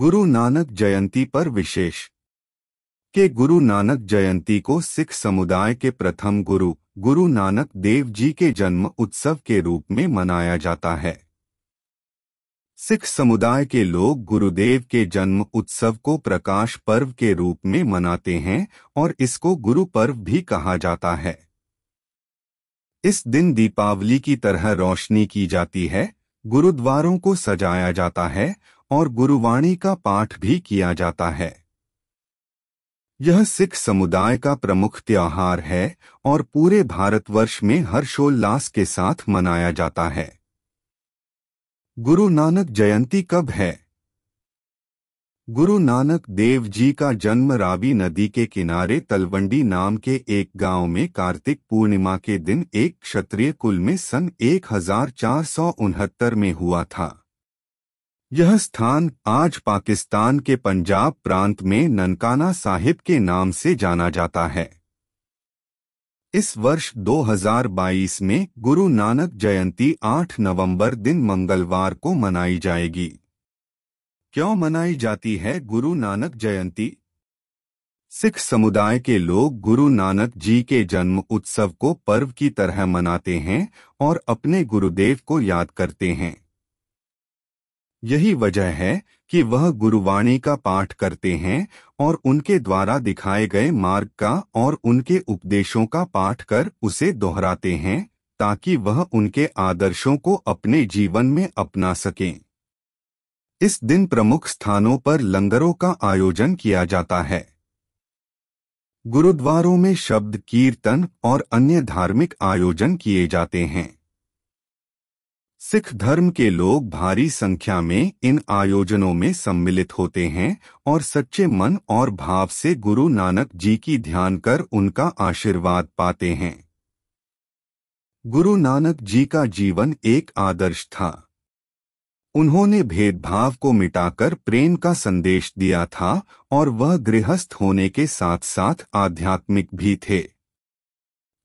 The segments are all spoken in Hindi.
गुरु नानक जयंती पर विशेष के गुरु नानक जयंती को सिख समुदाय के प्रथम गुरु गुरु नानक देव जी के जन्म उत्सव के रूप में मनाया जाता है सिख समुदाय के लोग गुरुदेव के जन्म उत्सव को प्रकाश पर्व के रूप में मनाते हैं और इसको गुरु पर्व भी कहा जाता है इस दिन दीपावली की तरह रोशनी की जाती है गुरुद्वारों को सजाया जाता है और गुरुवाणी का पाठ भी किया जाता है यह सिख समुदाय का प्रमुख त्योहार है और पूरे भारतवर्ष में हर्षोल्लास के साथ मनाया जाता है गुरु नानक जयंती कब है गुरु नानक देव जी का जन्म रावी नदी के किनारे तलवंडी नाम के एक गांव में कार्तिक पूर्णिमा के दिन एक क्षत्रिय कुल में सन एक में हुआ था यह स्थान आज पाकिस्तान के पंजाब प्रांत में ननकाना साहिब के नाम से जाना जाता है इस वर्ष 2022 में गुरु नानक जयंती 8 नवंबर दिन मंगलवार को मनाई जाएगी क्यों मनाई जाती है गुरु नानक जयंती सिख समुदाय के लोग गुरु नानक जी के जन्म उत्सव को पर्व की तरह मनाते हैं और अपने गुरुदेव को याद करते हैं यही वजह है कि वह गुरुवाणी का पाठ करते हैं और उनके द्वारा दिखाए गए मार्ग का और उनके उपदेशों का पाठ कर उसे दोहराते हैं ताकि वह उनके आदर्शों को अपने जीवन में अपना सकें इस दिन प्रमुख स्थानों पर लंगरों का आयोजन किया जाता है गुरुद्वारों में शब्द कीर्तन और अन्य धार्मिक आयोजन किए जाते हैं सिख धर्म के लोग भारी संख्या में इन आयोजनों में सम्मिलित होते हैं और सच्चे मन और भाव से गुरु नानक जी की ध्यान कर उनका आशीर्वाद पाते हैं गुरु नानक जी का जीवन एक आदर्श था उन्होंने भेदभाव को मिटाकर प्रेम का संदेश दिया था और वह गृहस्थ होने के साथ साथ आध्यात्मिक भी थे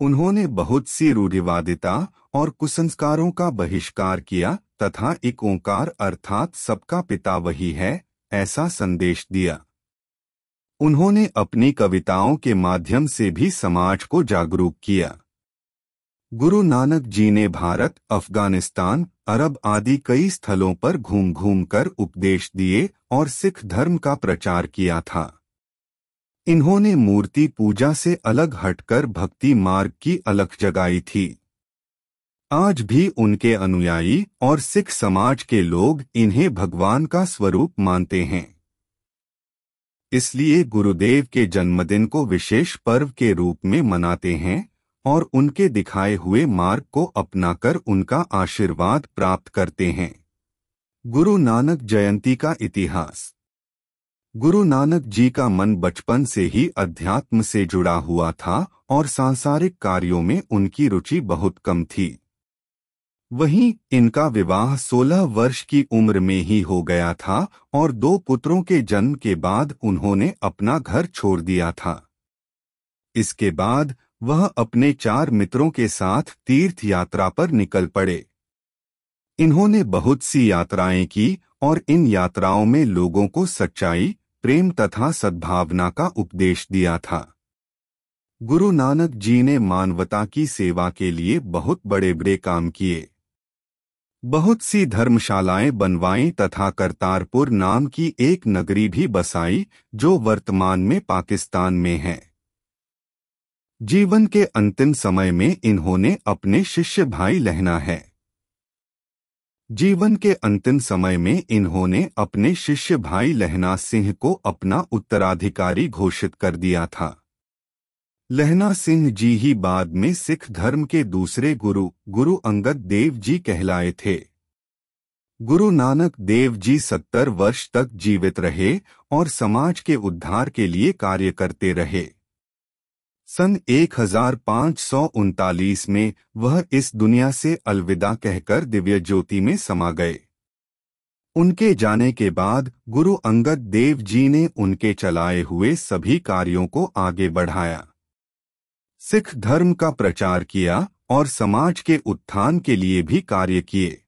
उन्होंने बहुत सी रूढ़िवादिता और कुसंस्कारों का बहिष्कार किया तथा एक ओंकार अर्थात सबका पिता वही है ऐसा संदेश दिया उन्होंने अपनी कविताओं के माध्यम से भी समाज को जागरूक किया गुरु नानक जी ने भारत अफगानिस्तान अरब आदि कई स्थलों पर घूम घूम कर उपदेश दिए और सिख धर्म का प्रचार किया था इन्होंने मूर्ति पूजा से अलग हटकर भक्ति मार्ग की अलख जगाई थी आज भी उनके अनुयायी और सिख समाज के लोग इन्हें भगवान का स्वरूप मानते हैं इसलिए गुरुदेव के जन्मदिन को विशेष पर्व के रूप में मनाते हैं और उनके दिखाए हुए मार्ग को अपनाकर उनका आशीर्वाद प्राप्त करते हैं गुरु नानक जयंती का इतिहास गुरु नानक जी का मन बचपन से ही अध्यात्म से जुड़ा हुआ था और सांसारिक कार्यों में उनकी रुचि बहुत कम थी वहीं इनका विवाह 16 वर्ष की उम्र में ही हो गया था और दो पुत्रों के जन्म के बाद उन्होंने अपना घर छोड़ दिया था इसके बाद वह अपने चार मित्रों के साथ तीर्थ यात्रा पर निकल पड़े इन्होंने बहुत सी यात्राएं की और इन यात्राओं में लोगों को सच्चाई प्रेम तथा सद्भावना का उपदेश दिया था गुरु नानक जी ने मानवता की सेवा के लिए बहुत बड़े बड़े काम किए बहुत सी धर्मशालाएं बनवाई तथा करतारपुर नाम की एक नगरी भी बसाई जो वर्तमान में पाकिस्तान में है जीवन के अंतिम समय में इन्होंने अपने शिष्य भाई लहना है जीवन के अंतिम समय में इन्होंने अपने शिष्य भाई लहना सिंह को अपना उत्तराधिकारी घोषित कर दिया था लहना सिंह जी ही बाद में सिख धर्म के दूसरे गुरु गुरु अंगद देव जी कहलाए थे गुरु नानक देव जी सत्तर वर्ष तक जीवित रहे और समाज के उद्धार के लिए कार्य करते रहे सन एक में वह इस दुनिया से अलविदा कहकर दिव्य ज्योति में समा गए उनके जाने के बाद गुरु अंगद देव जी ने उनके चलाए हुए सभी कार्यों को आगे बढ़ाया सिख धर्म का प्रचार किया और समाज के उत्थान के लिए भी कार्य किए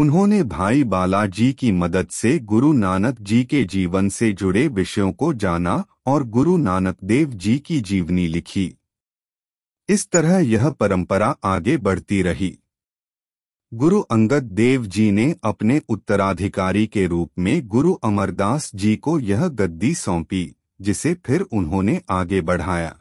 उन्होंने भाई बालाजी की मदद से गुरु नानक जी के जीवन से जुड़े विषयों को जाना और गुरु नानक देव जी की जीवनी लिखी इस तरह यह परंपरा आगे बढ़ती रही गुरु अंगद देव जी ने अपने उत्तराधिकारी के रूप में गुरु अमरदास जी को यह गद्दी सौंपी जिसे फिर उन्होंने आगे बढ़ाया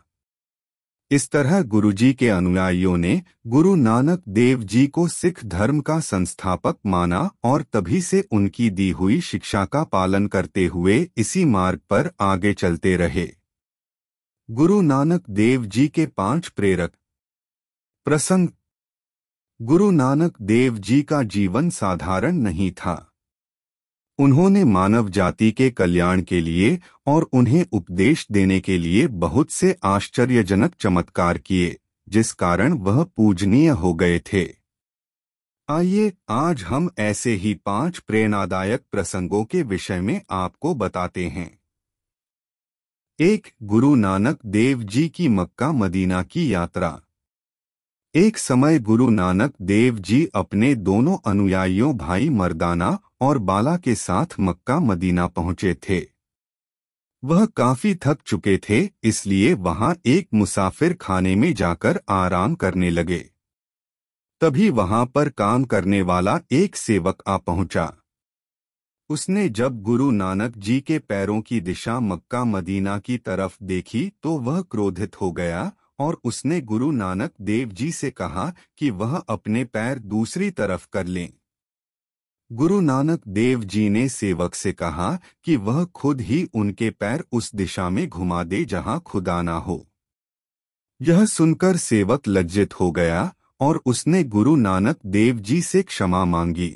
इस तरह गुरुजी के अनुयायियों ने गुरु नानक देव जी को सिख धर्म का संस्थापक माना और तभी से उनकी दी हुई शिक्षा का पालन करते हुए इसी मार्ग पर आगे चलते रहे गुरु नानक देव जी के पांच प्रेरक प्रसंग गुरु नानक देव जी का जीवन साधारण नहीं था उन्होंने मानव जाति के कल्याण के लिए और उन्हें उपदेश देने के लिए बहुत से आश्चर्यजनक चमत्कार किए जिस कारण वह पूजनीय हो गए थे आइए आज हम ऐसे ही पांच प्रेरणादायक प्रसंगों के विषय में आपको बताते हैं एक गुरु नानक देव जी की मक्का मदीना की यात्रा एक समय गुरु नानक देव जी अपने दोनों अनुयायियों भाई मर्दाना और बाला के साथ मक्का मदीना पहुंचे थे वह काफी थक चुके थे इसलिए वहां एक मुसाफिर खाने में जाकर आराम करने लगे तभी वहां पर काम करने वाला एक सेवक आ पहुंचा उसने जब गुरु नानक जी के पैरों की दिशा मक्का मदीना की तरफ देखी तो वह क्रोधित हो गया और उसने गुरु नानक देव जी से कहा कि वह अपने पैर दूसरी तरफ कर लें गुरु नानक देव जी ने सेवक से कहा कि वह खुद ही उनके पैर उस दिशा में घुमा दे जहां खुदा ना हो यह सुनकर सेवक लज्जित हो गया और उसने गुरु नानक देव जी से क्षमा मांगी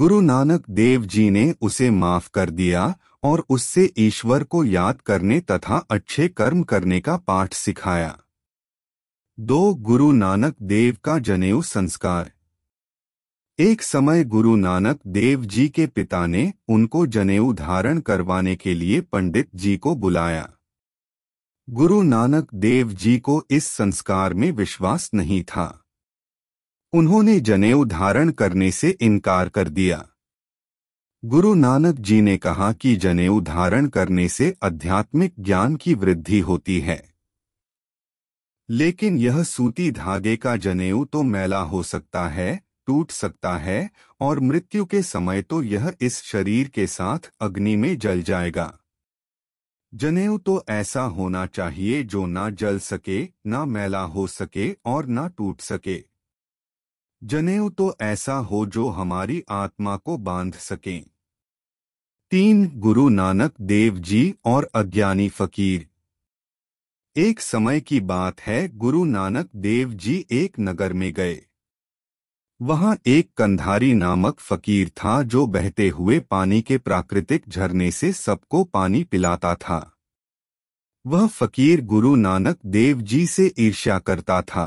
गुरु नानक देव जी ने उसे माफ कर दिया और उससे ईश्वर को याद करने तथा अच्छे कर्म करने का पाठ सिखाया दो गुरु नानक देव का जनेऊ संस्कार एक समय गुरु नानक देव जी के पिता ने उनको जनेऊ धारण करवाने के लिए पंडित जी को बुलाया गुरु नानक देव जी को इस संस्कार में विश्वास नहीं था उन्होंने जनेऊ धारण करने से इनकार कर दिया गुरु नानक जी ने कहा कि जनेऊ धारण करने से आध्यात्मिक ज्ञान की वृद्धि होती है लेकिन यह सूती धागे का जनेऊ तो मैला हो सकता है टूट सकता है और मृत्यु के समय तो यह इस शरीर के साथ अग्नि में जल जाएगा जनेऊ तो ऐसा होना चाहिए जो ना जल सके ना मैला हो सके और ना टूट सके जनेऊ तो ऐसा हो जो हमारी आत्मा को बांध सके तीन गुरु नानक देव जी और अज्ञानी फकीर एक समय की बात है गुरु नानक देव जी एक नगर में गए वहाँ एक कंधारी नामक फकीर था जो बहते हुए पानी के प्राकृतिक झरने से सबको पानी पिलाता था वह फकीर गुरु नानक देव जी से ईर्ष्या करता था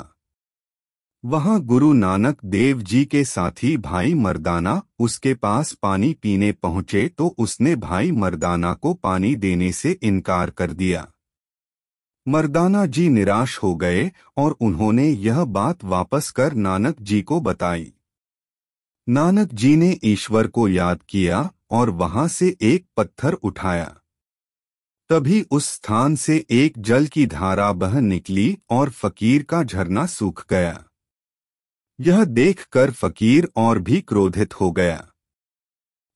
वहाँ गुरु नानक देव जी के साथी भाई मर्दाना उसके पास पानी पीने पहुँचे तो उसने भाई मर्दाना को पानी देने से इनकार कर दिया मर्दाना जी निराश हो गए और उन्होंने यह बात वापस कर नानक जी को बताई नानक जी ने ईश्वर को याद किया और वहां से एक पत्थर उठाया तभी उस स्थान से एक जल की धारा बह निकली और फकीर का झरना सूख गया यह देखकर फकीर और भी क्रोधित हो गया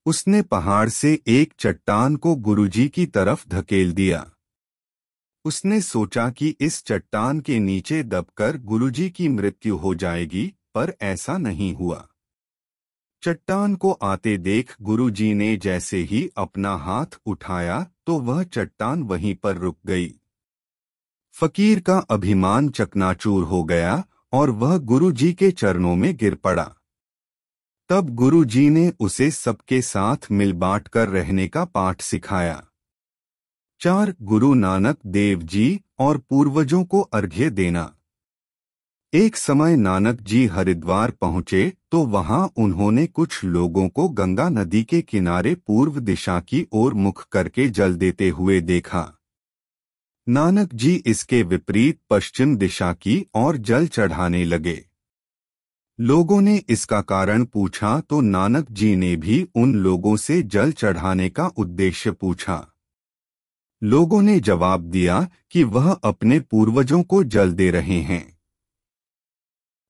उसने पहाड़ से एक चट्टान को गुरुजी की तरफ धकेल दिया उसने सोचा कि इस चट्टान के नीचे दबकर गुरुजी की मृत्यु हो जाएगी पर ऐसा नहीं हुआ चट्टान को आते देख गुरुजी ने जैसे ही अपना हाथ उठाया तो वह चट्टान वहीं पर रुक गई फकीर का अभिमान चकनाचूर हो गया और वह गुरुजी के चरणों में गिर पड़ा तब गुरुजी ने उसे सबके साथ मिल बांट कर रहने का पाठ सिखाया चार गुरु नानक देव जी और पूर्वजों को अर्घ्य देना एक समय नानक जी हरिद्वार पहुंचे तो वहां उन्होंने कुछ लोगों को गंगा नदी के किनारे पूर्व दिशा की ओर मुख करके जल देते हुए देखा नानक जी इसके विपरीत पश्चिम दिशा की ओर जल चढ़ाने लगे लोगों ने इसका कारण पूछा तो नानक जी ने भी उन लोगों से जल चढ़ाने का उद्देश्य पूछा लोगों ने जवाब दिया कि वह अपने पूर्वजों को जल दे रहे हैं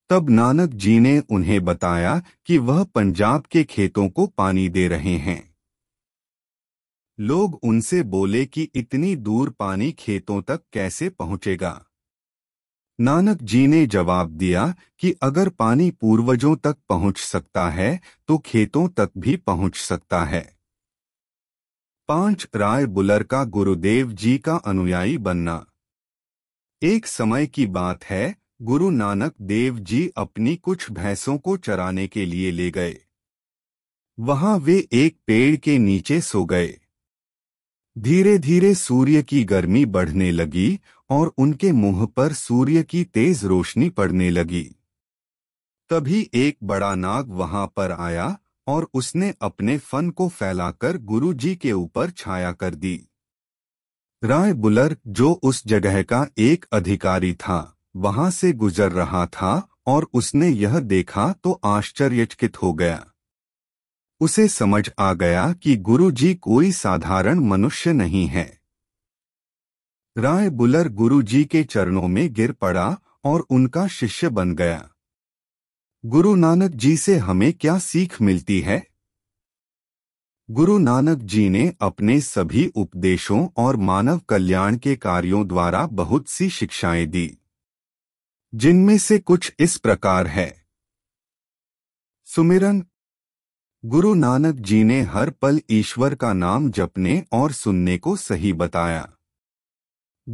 तब नानक जी ने उन्हें बताया कि वह पंजाब के खेतों को पानी दे रहे हैं लोग उनसे बोले कि इतनी दूर पानी खेतों तक कैसे पहुंचेगा नानक जी ने जवाब दिया कि अगर पानी पूर्वजों तक पहुंच सकता है तो खेतों तक भी पहुंच सकता है पांच राय बुलर का गुरुदेव जी का अनुयायी बनना एक समय की बात है गुरु नानक देव जी अपनी कुछ भैंसों को चराने के लिए ले गए वहां वे एक पेड़ के नीचे सो गए धीरे धीरे सूर्य की गर्मी बढ़ने लगी और उनके मुंह पर सूर्य की तेज रोशनी पड़ने लगी तभी एक बड़ा नाग वहां पर आया और उसने अपने फन को फैलाकर गुरुजी के ऊपर छाया कर दी राय बुलर जो उस जगह का एक अधिकारी था वहां से गुजर रहा था और उसने यह देखा तो आश्चर्यचकित हो गया उसे समझ आ गया कि गुरुजी कोई साधारण मनुष्य नहीं है राय बुलर गुरुजी के चरणों में गिर पड़ा और उनका शिष्य बन गया गुरु नानक जी से हमें क्या सीख मिलती है गुरु नानक जी ने अपने सभी उपदेशों और मानव कल्याण के कार्यों द्वारा बहुत सी शिक्षाएं दी जिनमें से कुछ इस प्रकार है सुमिरन गुरु नानक जी ने हर पल ईश्वर का नाम जपने और सुनने को सही बताया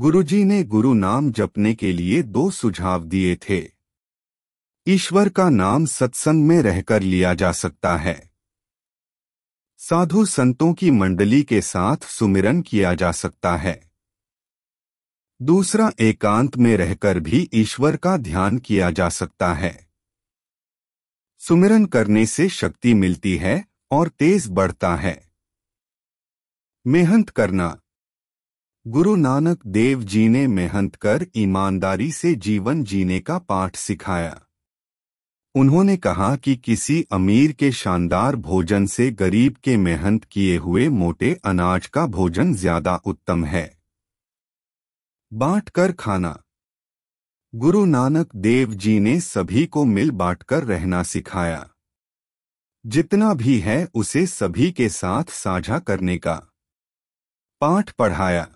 गुरुजी ने गुरु नाम जपने के लिए दो सुझाव दिए थे ईश्वर का नाम सत्संग में रहकर लिया जा सकता है साधु संतों की मंडली के साथ सुमिरन किया जा सकता है दूसरा एकांत में रहकर भी ईश्वर का ध्यान किया जा सकता है सुमिरन करने से शक्ति मिलती है और तेज बढ़ता है मेहनत करना गुरु नानक देव जी ने मेहनत कर ईमानदारी से जीवन जीने का पाठ सिखाया उन्होंने कहा कि किसी अमीर के शानदार भोजन से गरीब के मेहनत किए हुए मोटे अनाज का भोजन ज्यादा उत्तम है बांट कर खाना गुरु नानक देव जी ने सभी को मिल बांटकर रहना सिखाया जितना भी है उसे सभी के साथ साझा करने का पाठ पढ़ाया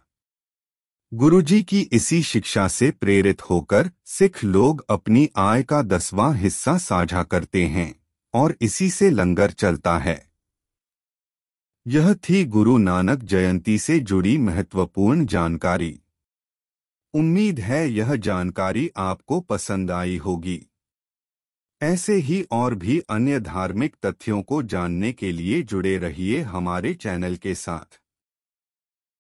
गुरुजी की इसी शिक्षा से प्रेरित होकर सिख लोग अपनी आय का दसवां हिस्सा साझा करते हैं और इसी से लंगर चलता है यह थी गुरु नानक जयंती से जुड़ी महत्वपूर्ण जानकारी उम्मीद है यह जानकारी आपको पसंद आई होगी ऐसे ही और भी अन्य धार्मिक तथ्यों को जानने के लिए जुड़े रहिए हमारे चैनल के साथ